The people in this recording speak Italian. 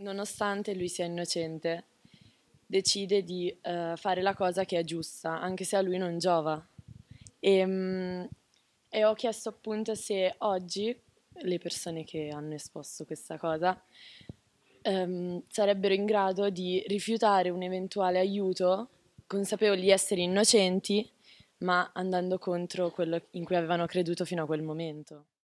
nonostante lui sia innocente, decide di uh, fare la cosa che è giusta, anche se a lui non giova. E, um, e ho chiesto appunto se oggi le persone che hanno esposto questa cosa um, sarebbero in grado di rifiutare un eventuale aiuto, consapevoli di essere innocenti, ma andando contro quello in cui avevano creduto fino a quel momento.